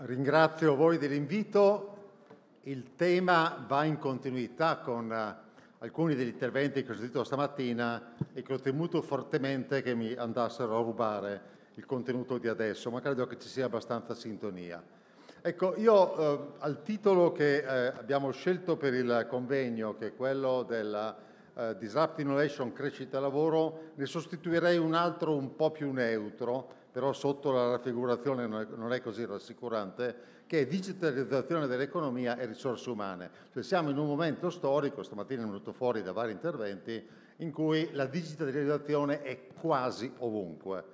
Ringrazio voi dell'invito. Il tema va in continuità con eh, alcuni degli interventi che ho sentito stamattina e che ho temuto fortemente che mi andassero a rubare il contenuto di adesso, ma credo che ci sia abbastanza sintonia. Ecco, io eh, al titolo che eh, abbiamo scelto per il convegno, che è quello della eh, Disrupt Innovation Crescita Lavoro, ne sostituirei un altro un po' più neutro, però sotto la raffigurazione non è così rassicurante, che è digitalizzazione dell'economia e risorse umane. Cioè siamo in un momento storico, stamattina è venuto fuori da vari interventi, in cui la digitalizzazione è quasi ovunque.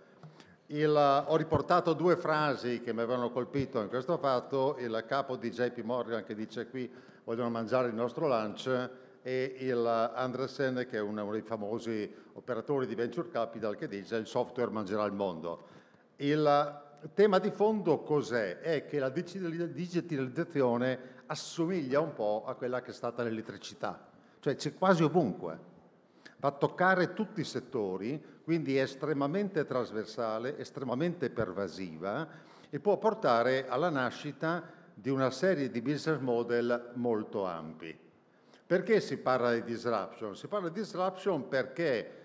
Il, ho riportato due frasi che mi avevano colpito in questo fatto, il capo di JP Morgan che dice qui vogliono mangiare il nostro lunch e il Andresen che è uno dei famosi operatori di venture capital che dice il software mangerà il mondo. Il tema di fondo cos'è? È che la digitalizzazione assomiglia un po' a quella che è stata l'elettricità, cioè c'è quasi ovunque, va a toccare tutti i settori, quindi è estremamente trasversale, estremamente pervasiva e può portare alla nascita di una serie di business model molto ampi. Perché si parla di disruption? Si parla di disruption perché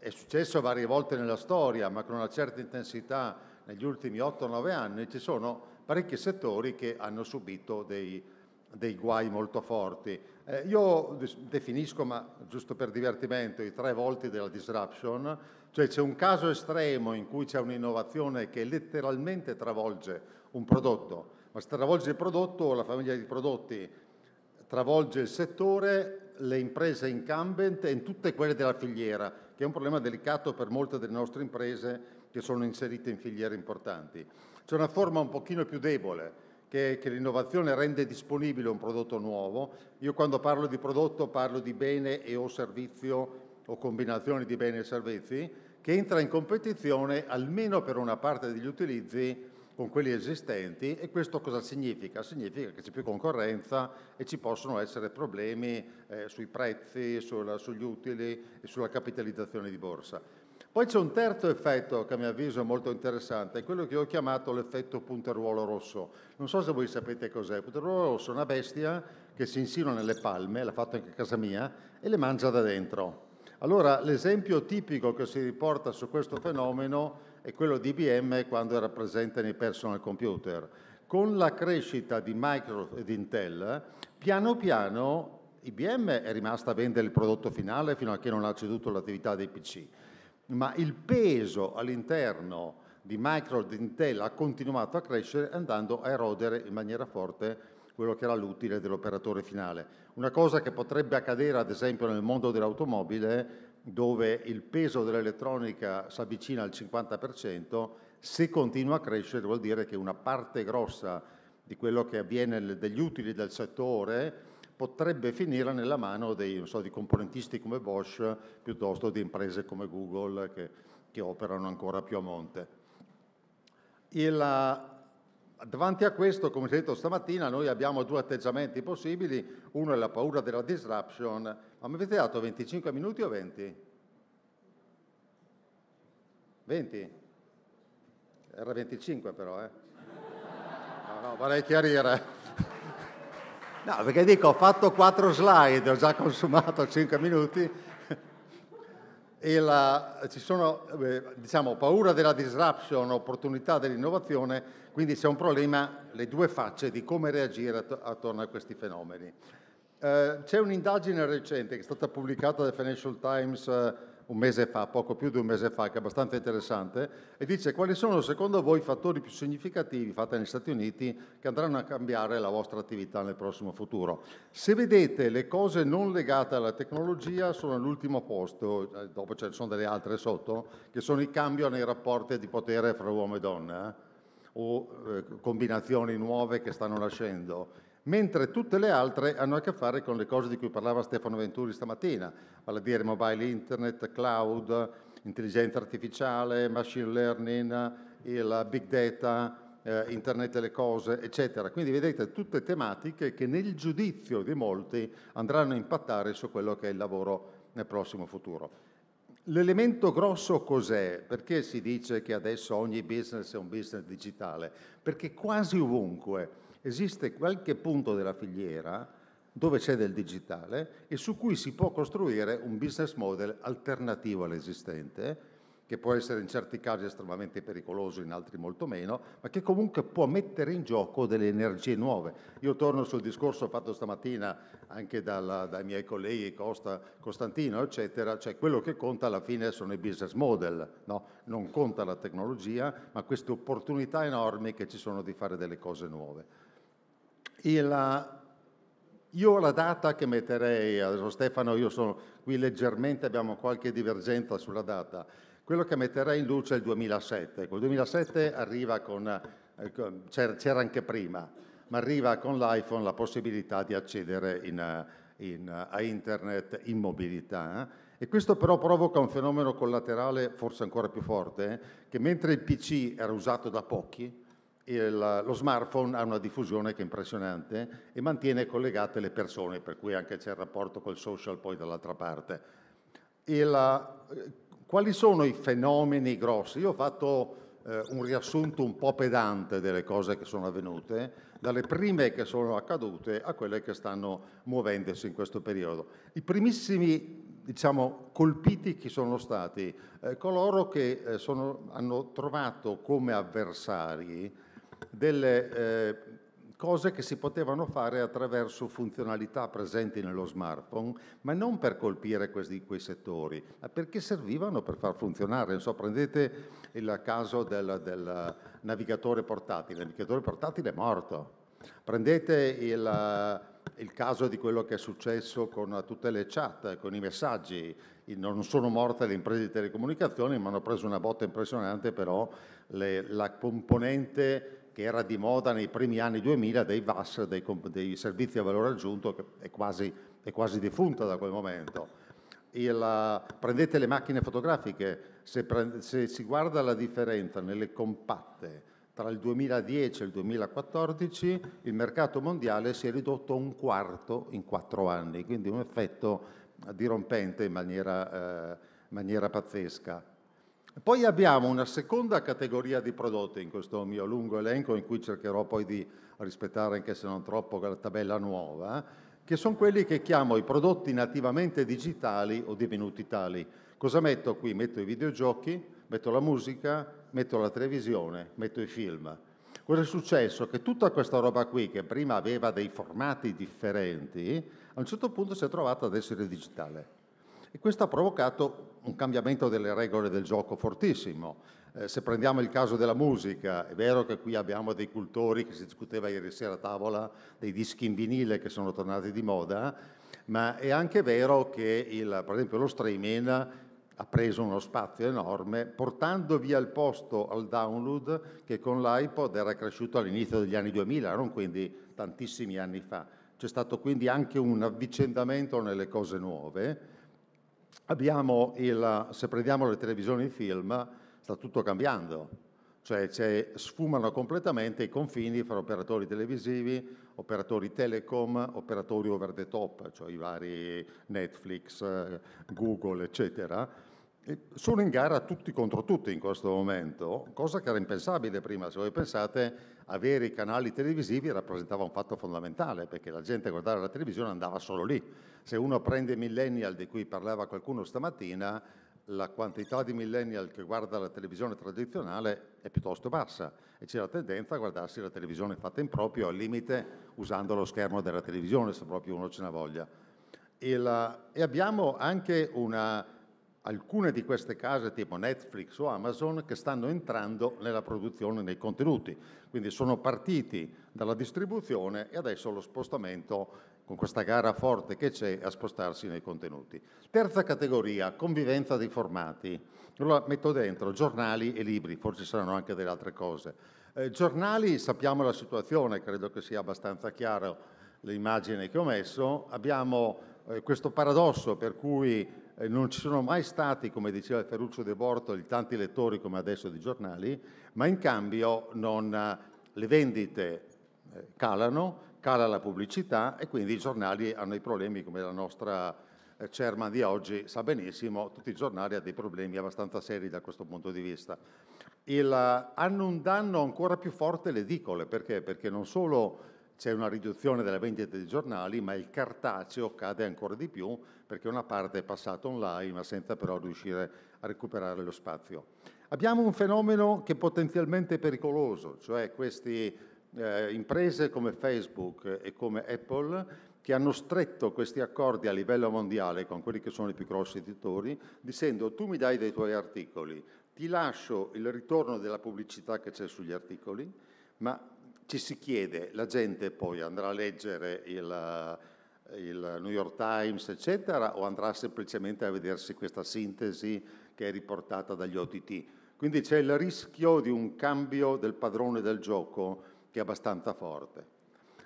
è successo varie volte nella storia, ma con una certa intensità negli ultimi 8-9 anni, ci sono parecchi settori che hanno subito dei, dei guai molto forti. Eh, io definisco, ma giusto per divertimento, i tre volti della disruption, cioè c'è un caso estremo in cui c'è un'innovazione che letteralmente travolge un prodotto, ma se travolge il prodotto o la famiglia di prodotti travolge il settore, le imprese incumbent e in tutte quelle della filiera, che è un problema delicato per molte delle nostre imprese che sono inserite in filiere importanti. C'è una forma un pochino più debole, che, che l'innovazione rende disponibile un prodotto nuovo. Io quando parlo di prodotto parlo di bene e o servizio o combinazione di bene e servizi, che entra in competizione almeno per una parte degli utilizzi con quelli esistenti e questo cosa significa? Significa che c'è più concorrenza e ci possono essere problemi eh, sui prezzi, sulla, sugli utili e sulla capitalizzazione di borsa. Poi c'è un terzo effetto che a mio avviso è molto interessante, è quello che ho chiamato l'effetto punteruolo rosso. Non so se voi sapete cos'è. Il punteruolo rosso è una bestia che si insinua nelle palme, l'ha fatto anche a casa mia, e le mangia da dentro. Allora l'esempio tipico che si riporta su questo fenomeno e quello di IBM quando era presente nei personal computer. Con la crescita di Microsoft ed Intel, piano piano IBM è rimasta a vendere il prodotto finale fino a che non ha ceduto l'attività dei PC, ma il peso all'interno di Microsoft e Intel ha continuato a crescere andando a erodere in maniera forte quello che era l'utile dell'operatore finale. Una cosa che potrebbe accadere ad esempio nel mondo dell'automobile dove il peso dell'elettronica si avvicina al 50%, se continua a crescere vuol dire che una parte grossa di quello che avviene degli utili del settore potrebbe finire nella mano dei, so, di componentisti come Bosch piuttosto di imprese come Google che, che operano ancora più a monte. Il, Davanti a questo, come si è detto stamattina, noi abbiamo due atteggiamenti possibili. Uno è la paura della disruption. Ma mi avete dato 25 minuti o 20? 20? Era 25 però, eh? No, no, vorrei chiarire. No, perché dico, ho fatto quattro slide, ho già consumato 5 minuti e la, ci sono eh, diciamo, paura della disruption, opportunità dell'innovazione, quindi c'è un problema, le due facce di come reagire att attorno a questi fenomeni. Eh, c'è un'indagine recente che è stata pubblicata dal Financial Times eh, un mese fa, poco più di un mese fa, che è abbastanza interessante, e dice quali sono secondo voi i fattori più significativi fatti negli Stati Uniti che andranno a cambiare la vostra attività nel prossimo futuro. Se vedete le cose non legate alla tecnologia sono all'ultimo posto, eh, dopo ce ne sono delle altre sotto, che sono i cambi nei rapporti di potere fra uomo e donna eh? o eh, combinazioni nuove che stanno nascendo mentre tutte le altre hanno a che fare con le cose di cui parlava Stefano Venturi stamattina, vale a dire mobile internet, cloud, intelligenza artificiale, machine learning, il big data, eh, internet delle cose, eccetera. Quindi vedete tutte tematiche che nel giudizio di molti andranno a impattare su quello che è il lavoro nel prossimo futuro. L'elemento grosso cos'è? Perché si dice che adesso ogni business è un business digitale? Perché quasi ovunque esiste qualche punto della filiera dove c'è del digitale e su cui si può costruire un business model alternativo all'esistente, che può essere in certi casi estremamente pericoloso, in altri molto meno, ma che comunque può mettere in gioco delle energie nuove. Io torno sul discorso fatto stamattina anche dalla, dai miei colleghi Costa, Costantino, eccetera, cioè quello che conta alla fine sono i business model, no? non conta la tecnologia, ma queste opportunità enormi che ci sono di fare delle cose nuove. Il, io la data che metterei, adesso Stefano, io sono qui leggermente, abbiamo qualche divergenza sulla data, quello che metterei in luce è il 2007. Ecco, il 2007 arriva con, eh, c'era anche prima, ma arriva con l'iPhone la possibilità di accedere in, in, a internet in mobilità. Eh. E questo però provoca un fenomeno collaterale forse ancora più forte, che mentre il PC era usato da pochi, il, lo smartphone ha una diffusione che è impressionante e mantiene collegate le persone, per cui anche c'è il rapporto col social poi dall'altra parte. Il, eh, quali sono i fenomeni grossi? Io ho fatto eh, un riassunto un po' pedante delle cose che sono avvenute, dalle prime che sono accadute a quelle che stanno muovendosi in questo periodo. I primissimi diciamo, colpiti chi sono stati? Eh, coloro che eh, sono, hanno trovato come avversari delle eh, cose che si potevano fare attraverso funzionalità presenti nello smartphone, ma non per colpire questi, quei settori, ma perché servivano per far funzionare. So, prendete il caso del, del navigatore portatile, il navigatore portatile è morto. Prendete il, il caso di quello che è successo con tutte le chat, con i messaggi. Non sono morte le imprese di telecomunicazioni, ma hanno preso una botta impressionante però le, la componente che era di moda nei primi anni 2000 dei VAS, dei, dei servizi a valore aggiunto, che è quasi, è quasi defunta da quel momento. Il, prendete le macchine fotografiche, se, prende, se, si guarda la differenza nelle compatte tra il 2010 e il 2014, il mercato mondiale si è ridotto un quarto in quattro anni, quindi un effetto dirompente in maniera, eh, maniera pazzesca. Poi abbiamo una seconda categoria di prodotti in questo mio lungo elenco in cui cercherò poi di rispettare anche se non troppo la tabella nuova, che sono quelli che chiamo i prodotti nativamente digitali o divenuti tali. Cosa metto qui? Metto i videogiochi, metto la musica, metto la televisione, metto i film. Cosa è successo? Che tutta questa roba qui, che prima aveva dei formati differenti, a un certo punto si è trovata ad essere digitale. E questo ha provocato un cambiamento delle regole del gioco fortissimo. Eh, se prendiamo il caso della musica, è vero che qui abbiamo dei cultori che si discuteva ieri sera a tavola, dei dischi in vinile che sono tornati di moda, ma è anche vero che il, per esempio lo streaming ha preso uno spazio enorme, portando via il posto al download che con l'iPod era cresciuto all'inizio degli anni 2000, non quindi tantissimi anni fa. C'è stato quindi anche un avvicendamento nelle cose nuove il, se prendiamo le televisioni e i film, sta tutto cambiando. Cioè, sfumano completamente i confini fra operatori televisivi, operatori telecom, operatori over the top, cioè i vari Netflix, Google, eccetera sono in gara tutti contro tutti in questo momento, cosa che era impensabile prima. Se voi pensate, avere i canali televisivi rappresentava un fatto fondamentale, perché la gente a guardare la televisione andava solo lì. Se uno prende i millennial di cui parlava qualcuno stamattina, la quantità di millennial che guarda la televisione tradizionale è piuttosto bassa e c'è la tendenza a guardarsi la televisione fatta in proprio, al limite usando lo schermo della televisione, se proprio uno ce ne voglia. e, la, e abbiamo anche una alcune di queste case tipo Netflix o Amazon che stanno entrando nella produzione dei contenuti. Quindi sono partiti dalla distribuzione e adesso lo spostamento con questa gara forte che c'è a spostarsi nei contenuti. Terza categoria, convivenza dei formati. Allora metto dentro giornali e libri, forse saranno anche delle altre cose. Eh, giornali, sappiamo la situazione, credo che sia abbastanza chiaro l'immagine che ho messo. Abbiamo eh, questo paradosso per cui eh, non ci sono mai stati, come diceva Ferruccio De Bortoli, tanti lettori come adesso di giornali, ma in cambio non, eh, le vendite eh, calano, cala la pubblicità e quindi i giornali hanno i problemi come la nostra chairman di oggi sa benissimo, tutti i giornali hanno dei problemi abbastanza seri da questo punto di vista. Il, hanno un danno ancora più forte le edicole, perché? Perché non solo c'è una riduzione della vendita dei giornali, ma il cartaceo cade ancora di più perché una parte è passata online, ma senza però riuscire a recuperare lo spazio. Abbiamo un fenomeno che è potenzialmente pericoloso, cioè queste eh, imprese come Facebook e come Apple che hanno stretto questi accordi a livello mondiale con quelli che sono i più grossi editori, dicendo tu mi dai dei tuoi articoli, ti lascio il ritorno della pubblicità che c'è sugli articoli, ma ci si chiede, la gente poi andrà a leggere il, il New York Times, eccetera, o andrà semplicemente a vedersi questa sintesi che è riportata dagli OTT. Quindi c'è il rischio di un cambio del padrone del gioco che è abbastanza forte.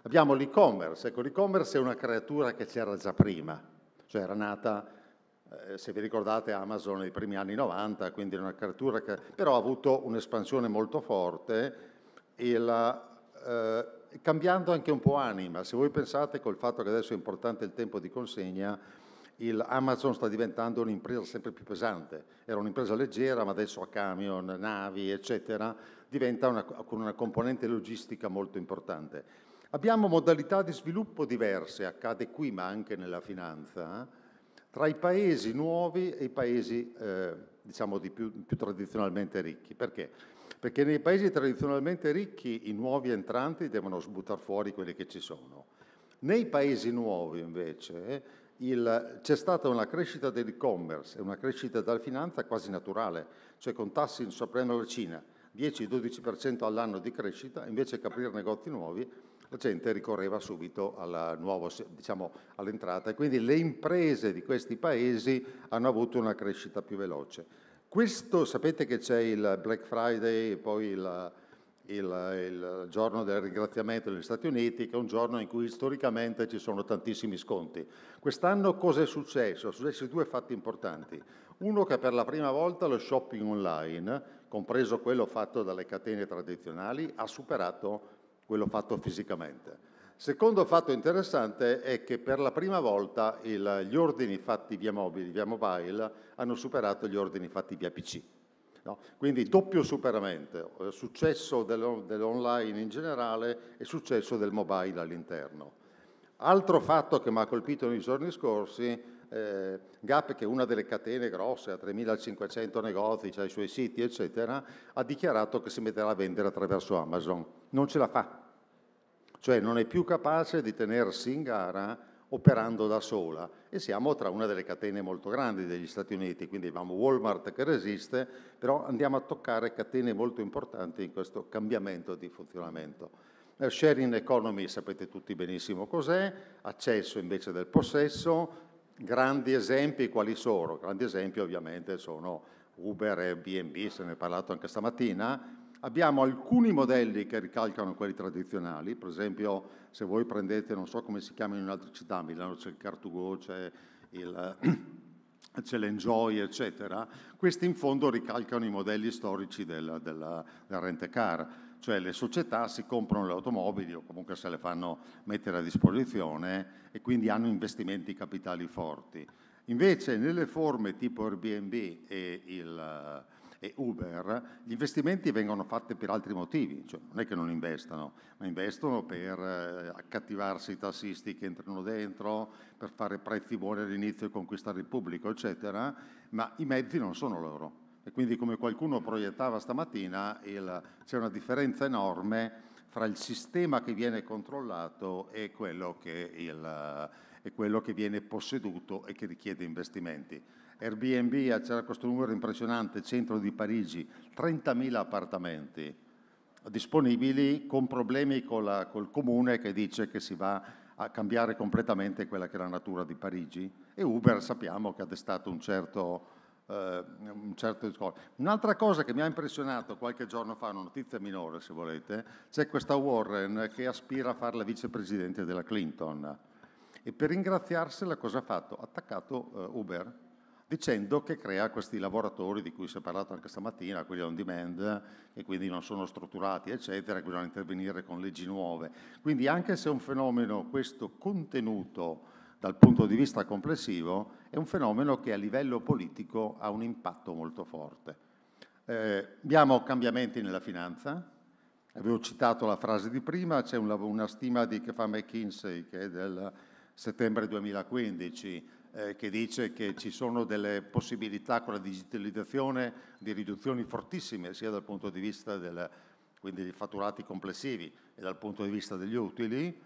Abbiamo l'e-commerce, ecco l'e-commerce è una creatura che c'era già prima, cioè era nata, eh, se vi ricordate, Amazon nei primi anni 90, quindi era una creatura che però ha avuto un'espansione molto forte e la, eh, cambiando anche un po' anima. Se voi pensate col fatto che adesso è importante il tempo di consegna, il Amazon sta diventando un'impresa sempre più pesante. Era un'impresa leggera, ma adesso a camion, navi, eccetera, diventa una, con una componente logistica molto importante. Abbiamo modalità di sviluppo diverse, accade qui ma anche nella finanza, tra i paesi nuovi e i paesi eh, diciamo, di più, più, tradizionalmente ricchi. Perché? Perché nei paesi tradizionalmente ricchi i nuovi entranti devono sbuttare fuori quelli che ci sono. Nei paesi nuovi invece il, c'è stata una crescita dell'e-commerce e una crescita della finanza quasi naturale, cioè con tassi soprano la Cina, 10-12% all'anno di crescita, invece che aprire negozi nuovi la gente ricorreva subito nuovo, diciamo, all'entrata e quindi le imprese di questi paesi hanno avuto una crescita più veloce. Questo, sapete che c'è il Black Friday e poi il, il, il, giorno del ringraziamento negli Stati Uniti, che è un giorno in cui storicamente ci sono tantissimi sconti. Quest'anno cosa è successo? Sono successi due fatti importanti. Uno che per la prima volta lo shopping online, compreso quello fatto dalle catene tradizionali, ha superato quello fatto fisicamente. Secondo fatto interessante è che per la prima volta il, gli ordini fatti via mobile, via mobile, hanno superato gli ordini fatti via PC. No? Quindi doppio superamento, eh, successo del, dell'online in generale e successo del mobile all'interno. Altro fatto che mi ha colpito nei giorni scorsi eh, Gap, che è una delle catene grosse, ha 3.500 negozi, ha i suoi siti, eccetera, ha dichiarato che si metterà a vendere attraverso Amazon. Non ce la fa. Cioè non è più capace di tenersi in gara operando da sola e siamo tra una delle catene molto grandi degli Stati Uniti, quindi abbiamo Walmart che resiste, però andiamo a toccare catene molto importanti in questo cambiamento di funzionamento. Eh, sharing economy sapete tutti benissimo cos'è, accesso invece del possesso, Grandi esempi quali sono? Grandi esempi ovviamente sono Uber e BNB, se ne è parlato anche stamattina. Abbiamo alcuni modelli che ricalcano quelli tradizionali, per esempio se voi prendete, non so come si chiama in un'altra città, Milano c'è il Cartugo, c'è il, c'è l'enjoy, eccetera, questi in fondo ricalcano i modelli storici del, del, del rent-a-car cioè le società si comprano le automobili o comunque se le fanno mettere a disposizione e quindi hanno investimenti capitali forti. Invece nelle forme tipo Airbnb e, il, e Uber gli investimenti vengono fatti per altri motivi, cioè non è che non investano, ma investono per eh, accattivarsi i tassisti che entrano dentro, per fare prezzi buoni all'inizio e conquistare il pubblico, eccetera, ma i mezzi non sono loro e quindi come qualcuno proiettava stamattina il, c'è una differenza enorme fra il sistema che viene controllato e quello che, il, e quello che viene posseduto e che richiede investimenti. Airbnb, c'era questo numero impressionante, centro di Parigi, 30.000 appartamenti disponibili con problemi col, col comune che dice che si va a cambiare completamente quella che è la natura di Parigi e Uber sappiamo che ha destato un certo, eh, un certo discorso. Un'altra cosa che mi ha impressionato qualche giorno fa, una notizia minore se volete, c'è questa Warren che aspira a fare la vicepresidente della Clinton e per ringraziarsela cosa ha fatto? Ha attaccato eh, Uber dicendo che crea questi lavoratori di cui si è parlato anche stamattina, quelli on demand, che quindi non sono strutturati, eccetera, che bisogna intervenire con leggi nuove. Quindi anche se è un fenomeno questo contenuto dal punto di vista complessivo, è un fenomeno che a livello politico ha un impatto molto forte. Eh, abbiamo cambiamenti nella finanza, avevo citato la frase di prima, c'è una, una stima di, che fa McKinsey, che è del settembre 2015, eh, che dice che ci sono delle possibilità con la digitalizzazione di riduzioni fortissime, sia dal punto di vista del, quindi dei fatturati complessivi e dal punto di vista degli utili,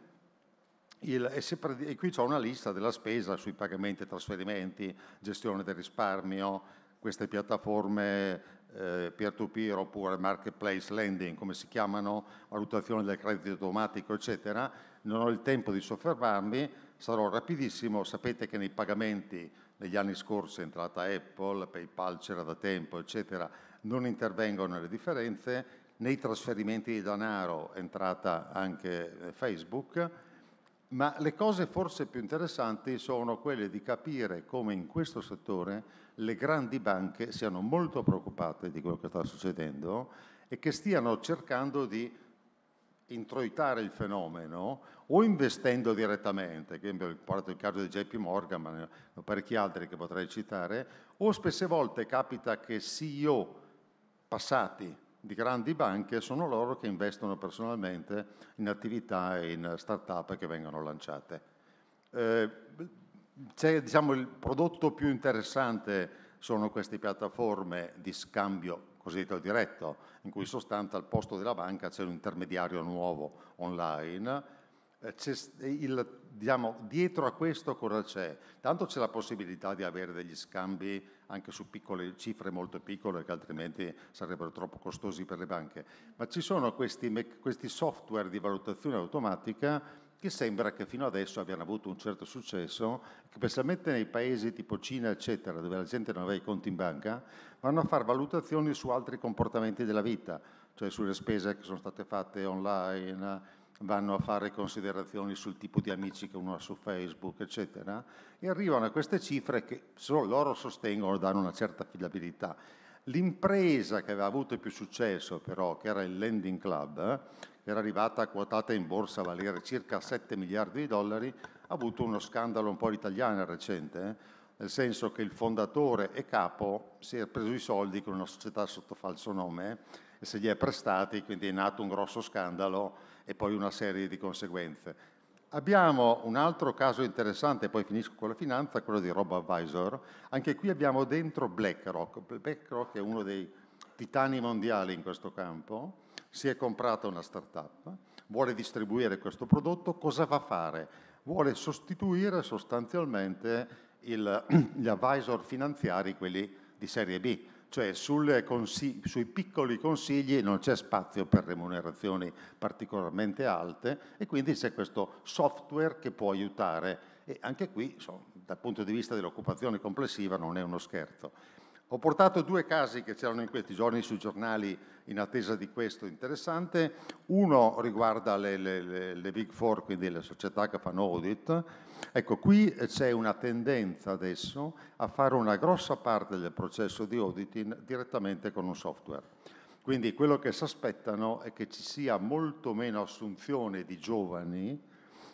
il, sempre, e qui c'è una lista della spesa sui pagamenti e trasferimenti, gestione del risparmio, queste piattaforme eh, peer-to-peer -peer, oppure marketplace lending, come si chiamano, valutazione del credito automatico, eccetera. Non ho il tempo di soffermarmi, sarò rapidissimo. Sapete che nei pagamenti negli anni scorsi è entrata Apple, PayPal c'era da tempo, eccetera, non intervengono le differenze. Nei trasferimenti di denaro è entrata anche eh, Facebook ma le cose forse più interessanti sono quelle di capire come in questo settore le grandi banche siano molto preoccupate di quello che sta succedendo e che stiano cercando di introitare il fenomeno o investendo direttamente, che ho parlato del caso di JP Morgan, ma ne ho parecchi altri che potrei citare, o spesse volte capita che CEO passati di grandi banche sono loro che investono personalmente in attività e in start-up che vengono lanciate. Eh, diciamo, il prodotto più interessante sono queste piattaforme di scambio cosiddetto diretto, in cui in sostanza al posto della banca c'è un intermediario nuovo online. Eh, il, diciamo, dietro a questo cosa c'è? Tanto c'è la possibilità di avere degli scambi anche su piccole cifre molto piccole che altrimenti sarebbero troppo costosi per le banche. Ma ci sono questi, questi software di valutazione automatica che sembra che fino adesso abbiano avuto un certo successo, specialmente nei paesi tipo Cina, eccetera, dove la gente non aveva i conti in banca, vanno a fare valutazioni su altri comportamenti della vita, cioè sulle spese che sono state fatte online, vanno a fare considerazioni sul tipo di amici che uno ha su Facebook, eccetera, e arrivano a queste cifre che solo loro sostengono danno una certa affidabilità. L'impresa che aveva avuto più successo però, che era il Lending Club, che eh, era arrivata quotata in borsa a valere circa 7 miliardi di dollari, ha avuto uno scandalo un po' italiano recente, eh, nel senso che il fondatore e capo si è preso i soldi con una società sotto falso nome eh, e se li è prestati, quindi è nato un grosso scandalo e poi una serie di conseguenze. Abbiamo un altro caso interessante, poi finisco con la finanza, quello di RoboAdvisor. Anche qui abbiamo dentro BlackRock. BlackRock è uno dei titani mondiali in questo campo, si è comprata una startup, vuole distribuire questo prodotto, cosa va a fare? Vuole sostituire sostanzialmente il, gli advisor finanziari, quelli di serie B, cioè sui piccoli consigli non c'è spazio per remunerazioni particolarmente alte e quindi c'è questo software che può aiutare e anche qui insomma, dal punto di vista dell'occupazione complessiva non è uno scherzo. Ho portato due casi che c'erano in questi giorni sui giornali in attesa di questo interessante. Uno riguarda le, le, le Big Four, quindi le società che fanno audit. Ecco, qui c'è una tendenza adesso a fare una grossa parte del processo di auditing direttamente con un software. Quindi quello che si aspettano è che ci sia molto meno assunzione di giovani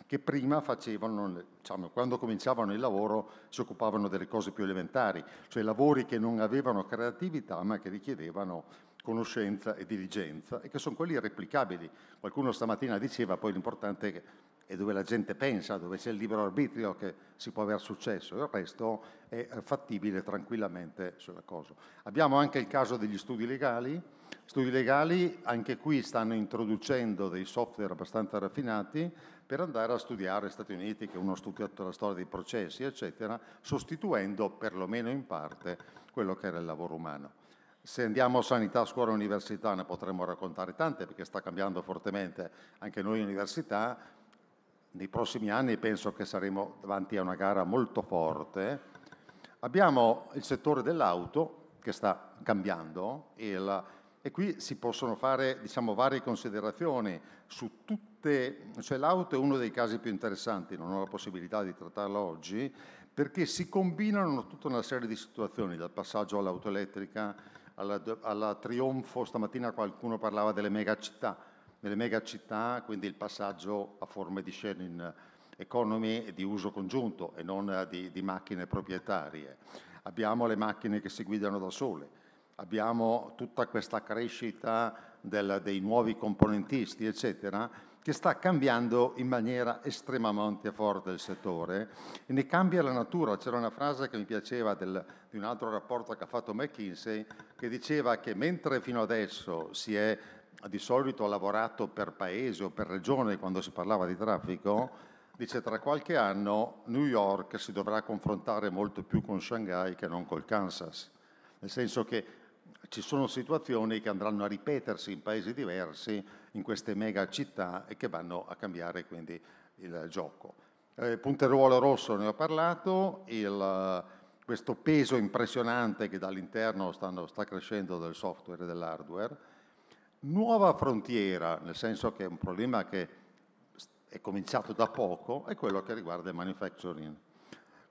che prima facevano, diciamo, quando cominciavano il lavoro si occupavano delle cose più elementari, cioè lavori che non avevano creatività ma che richiedevano conoscenza e diligenza e che sono quelli replicabili. Qualcuno stamattina diceva poi l'importante è e dove la gente pensa, dove c'è il libero arbitrio che si può aver successo, il resto è fattibile tranquillamente sulla cosa. Abbiamo anche il caso degli studi legali, studi legali anche qui stanno introducendo dei software abbastanza raffinati per andare a studiare Stati Uniti, che uno ha studiato la storia dei processi, eccetera, sostituendo perlomeno in parte quello che era il lavoro umano. Se andiamo a sanità, scuola, e università ne potremmo raccontare tante perché sta cambiando fortemente anche noi università, nei prossimi anni penso che saremo davanti a una gara molto forte. Abbiamo il settore dell'auto che sta cambiando e, la, e qui si possono fare diciamo, varie considerazioni su tutte, cioè l'auto è uno dei casi più interessanti, non ho la possibilità di trattarlo oggi, perché si combinano tutta una serie di situazioni, dal passaggio all'auto elettrica alla, alla trionfo, stamattina qualcuno parlava delle megacittà, nelle megacittà, quindi il passaggio a forme di sharing economy di uso congiunto e non di, di macchine proprietarie. Abbiamo le macchine che si guidano da sole, abbiamo tutta questa crescita del, dei nuovi componentisti, eccetera, che sta cambiando in maniera estremamente forte il settore e ne cambia la natura. C'era una frase che mi piaceva del, di un altro rapporto che ha fatto McKinsey che diceva che mentre fino adesso si è di solito ha lavorato per paese o per regione quando si parlava di traffico, dice tra qualche anno New York si dovrà confrontare molto più con Shanghai che non col Kansas, nel senso che ci sono situazioni che andranno a ripetersi in paesi diversi, in queste mega città e che vanno a cambiare quindi il gioco. Eh, punteruolo rosso ne ho parlato, il, questo peso impressionante che dall'interno stanno, sta crescendo del software e dell'hardware, nuova frontiera, nel senso che è un problema che è cominciato da poco, è quello che riguarda il manufacturing.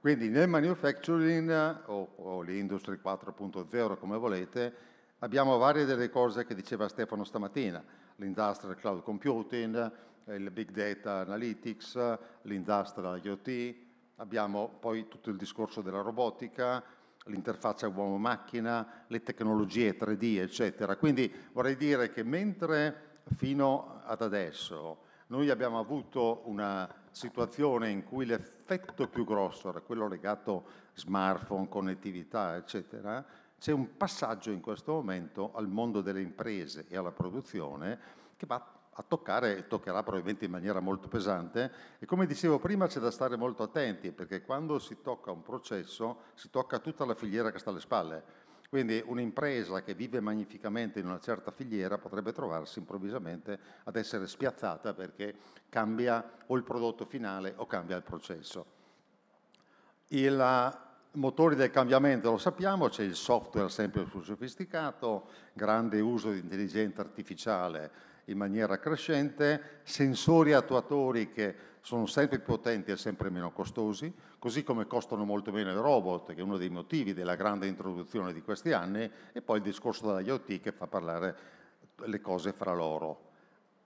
Quindi nel manufacturing o, o l'industry 4.0 come volete, abbiamo varie delle cose che diceva Stefano stamattina, l'industrial cloud computing, eh, il big data analytics, l'industrial IoT, abbiamo poi tutto il discorso della robotica, l'interfaccia uomo-macchina, le tecnologie 3D, eccetera. Quindi vorrei dire che mentre fino ad adesso noi abbiamo avuto una situazione in cui l'effetto più grosso era quello legato a smartphone, connettività, eccetera, c'è un passaggio in questo momento al mondo delle imprese e alla produzione che va a toccare e toccherà probabilmente in maniera molto pesante e come dicevo prima c'è da stare molto attenti perché quando si tocca un processo si tocca tutta la filiera che sta alle spalle. Quindi un'impresa che vive magnificamente in una certa filiera potrebbe trovarsi improvvisamente ad essere spiazzata perché cambia o il prodotto finale o cambia il processo. I motori del cambiamento lo sappiamo, c'è il software sempre più sofisticato, grande uso di intelligenza artificiale in maniera crescente, sensori attuatori che sono sempre più potenti e sempre meno costosi, così come costano molto meno i robot, che è uno dei motivi della grande introduzione di questi anni, e poi il discorso dell'IoT che fa parlare le cose fra loro.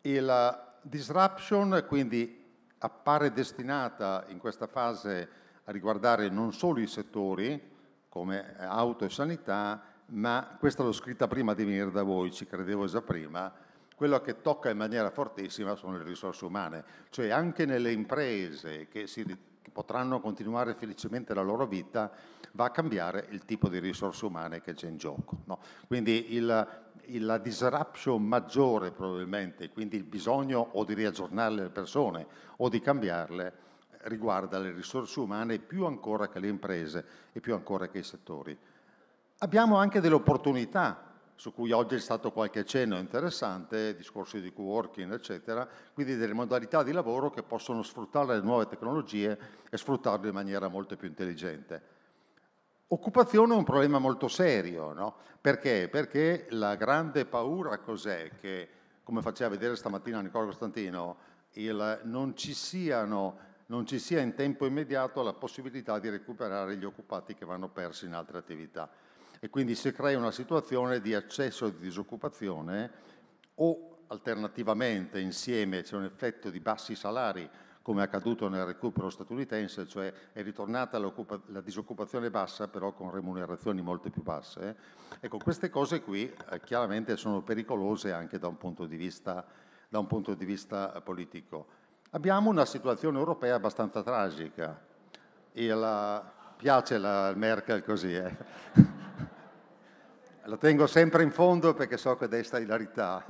E la disruption quindi appare destinata in questa fase a riguardare non solo i settori come auto e sanità, ma questa l'ho scritta prima di venire da voi, ci credevo già prima, quello che tocca in maniera fortissima sono le risorse umane, cioè anche nelle imprese che, si, che potranno continuare felicemente la loro vita va a cambiare il tipo di risorse umane che c'è in gioco. No? Quindi il, la disruption maggiore probabilmente, quindi il bisogno o di riaggiornare le persone o di cambiarle, riguarda le risorse umane più ancora che le imprese e più ancora che i settori. Abbiamo anche delle opportunità su cui oggi è stato qualche accenno interessante, discorsi di co-working, eccetera, quindi delle modalità di lavoro che possono sfruttare le nuove tecnologie e sfruttarle in maniera molto più intelligente. Occupazione è un problema molto serio, no? Perché? Perché la grande paura cos'è? Che, come faceva vedere stamattina Nicola Costantino, il, non, ci siano, non ci sia in tempo immediato la possibilità di recuperare gli occupati che vanno persi in altre attività e quindi si crea una situazione di accesso di disoccupazione o alternativamente insieme c'è un effetto di bassi salari come è accaduto nel recupero statunitense, cioè è ritornata la disoccupazione bassa però con remunerazioni molto più basse. Ecco, queste cose qui eh, chiaramente sono pericolose anche da un, vista, da un punto di vista, eh, politico. Abbiamo una situazione europea abbastanza tragica. Il, piace la Merkel così, eh la tengo sempre in fondo perché so che desta ilarità.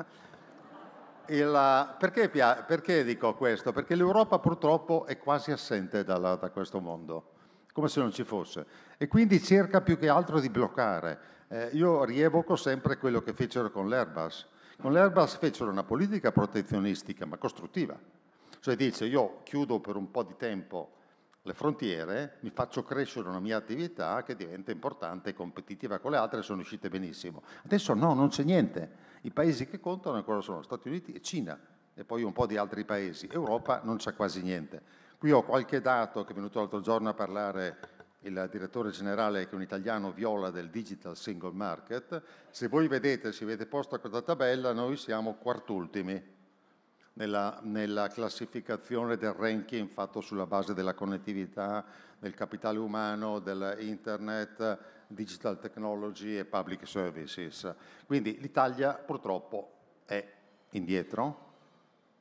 Il, perché, perché, dico questo? Perché l'Europa purtroppo è quasi assente dalla, da questo mondo, come se non ci fosse, e quindi cerca più che altro di bloccare. Eh, io rievoco sempre quello che fecero con l'Airbus. Con l'Airbus fecero una politica protezionistica, ma costruttiva. Cioè dice io chiudo per un po' di tempo le frontiere, mi faccio crescere una mia attività che diventa importante e competitiva con le altre, sono uscite benissimo. Adesso no, non c'è niente. I paesi che contano ancora sono Stati Uniti e Cina e poi un po' di altri paesi. Europa non c'è quasi niente. Qui ho qualche dato che è venuto l'altro giorno a parlare il direttore generale che è un italiano viola del Digital Single Market. Se voi vedete, se avete posto questa tabella, noi siamo quartultimi nella, nella classificazione del ranking fatto sulla base della connettività, del capitale umano, dell'internet, digital technology e public services. Quindi l'Italia purtroppo è indietro.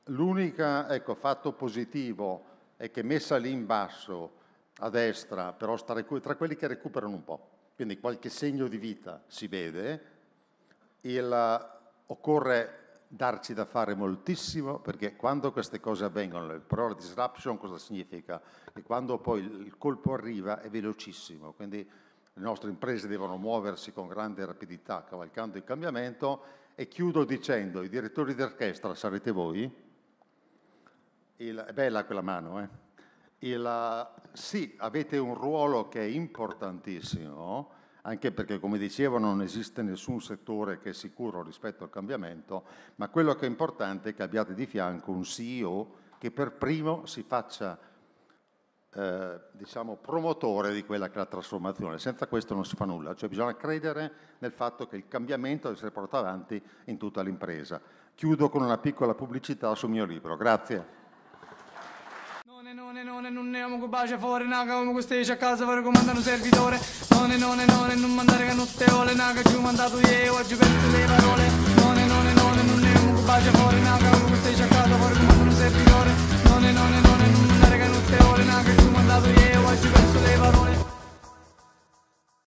L'unico ecco, fatto positivo è che messa lì in basso, a destra, però sta tra quelli che recuperano un po', quindi qualche segno di vita si vede, il, occorre darci da fare moltissimo perché quando queste cose avvengono, il parola disruption cosa significa? Che quando poi il colpo arriva è velocissimo, quindi le nostre imprese devono muoversi con grande rapidità cavalcando il cambiamento e chiudo dicendo, i direttori d'orchestra sarete voi? Il, è bella quella mano, eh? Il, sì, avete un ruolo che è importantissimo, anche perché come dicevo non esiste nessun settore che è sicuro rispetto al cambiamento, ma quello che è importante è che abbiate di fianco un CEO che per primo si faccia eh, diciamo, promotore di quella che è la trasformazione. Senza questo non si fa nulla, cioè bisogna credere nel fatto che il cambiamento deve essere portato avanti in tutta l'impresa. Chiudo con una piccola pubblicità sul mio libro. Grazie. None none non ne amo che bacia fuori naga come queste a casa per comandare un servitore None none none non non mandare che notte ole naga giù mandato io oggi penso le parole Non None none none non ne amo che bacia fuori naga come queste a casa per comandare un servitore None none none non mandare che notte ole naga giù mandato io oggi penso le parole